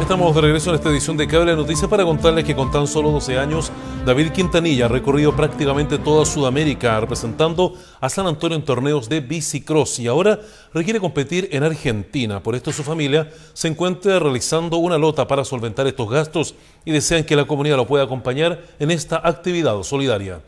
Estamos de regreso en esta edición de Cable Noticias para contarles que con tan solo 12 años, David Quintanilla ha recorrido prácticamente toda Sudamérica representando a San Antonio en torneos de bicicross y ahora requiere competir en Argentina. Por esto su familia se encuentra realizando una lota para solventar estos gastos y desean que la comunidad lo pueda acompañar en esta actividad solidaria.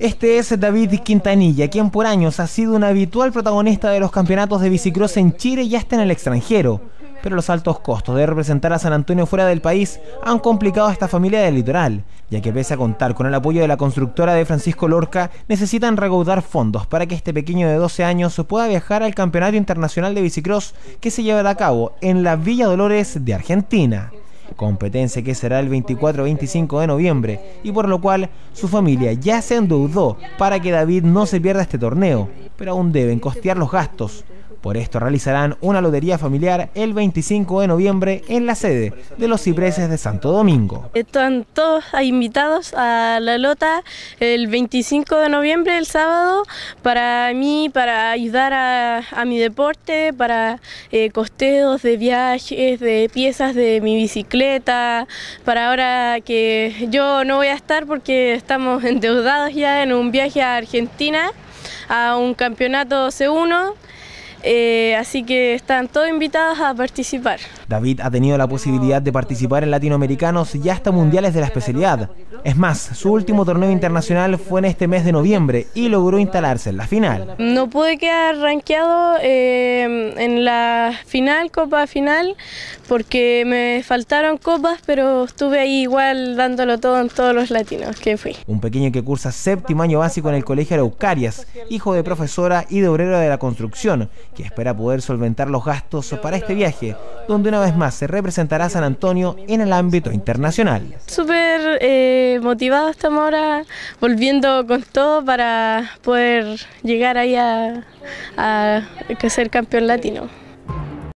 Este es David Quintanilla, quien por años ha sido un habitual protagonista de los campeonatos de bicicross en Chile y hasta en el extranjero pero los altos costos de representar a San Antonio fuera del país han complicado a esta familia del litoral, ya que pese a contar con el apoyo de la constructora de Francisco Lorca, necesitan recaudar fondos para que este pequeño de 12 años pueda viajar al Campeonato Internacional de Bicicross que se llevará a cabo en la Villa Dolores de Argentina competencia que será el 24-25 de noviembre y por lo cual su familia ya se endeudó para que David no se pierda este torneo, pero aún deben costear los gastos, por esto realizarán una lotería familiar el 25 de noviembre en la sede de los Cipreses de Santo Domingo. Están todos invitados a la lota el 25 de noviembre, el sábado, para mí, para ayudar a, mi deporte, para eh, costeos de viajes, de piezas de mi bicicleta, para ahora que yo no voy a estar porque estamos endeudados ya en un viaje a Argentina a un campeonato C1 eh, así que están todos invitados a participar. David ha tenido la posibilidad de participar en latinoamericanos y hasta mundiales de la especialidad. Es más, su último torneo internacional fue en este mes de noviembre y logró instalarse en la final. No pude quedar rankeado eh, en la final, copa final, porque me faltaron copas, pero estuve ahí igual dándolo todo en todos los latinos que fui. Un pequeño que cursa séptimo año básico en el Colegio eucarias hijo de profesora y de obrero de la construcción, que espera poder solventar los gastos para este viaje, donde una vez más se representará San Antonio en el ámbito internacional. Súper eh, motivado estamos ahora volviendo con todo para poder llegar ahí a, a ser campeón latino.